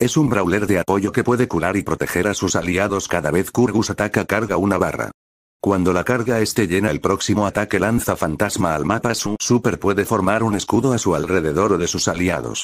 Es un brawler de apoyo que puede curar y proteger a sus aliados cada vez Kurgus ataca carga una barra. Cuando la carga esté llena el próximo ataque lanza fantasma al mapa su super puede formar un escudo a su alrededor o de sus aliados.